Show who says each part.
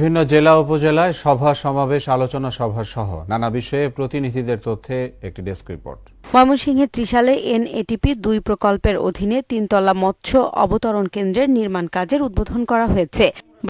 Speaker 1: বিভিন্ন জেলা উপজেলায় সভা সমাবেশ আলোচনা সভা সহ নানা বিষয়ে প্রতিনিধিদের তথ্যে একটি ডেস্ক রিপোর্ট
Speaker 2: ময়মনসিংহের ত্রিশালে এনএটিপি দুই প্রকল্পের অধীনে তিনতলা মৎস্য অবতরণ কেন্দ্রের নির্মাণ কাজের উদ্বোধন করা হয়েছে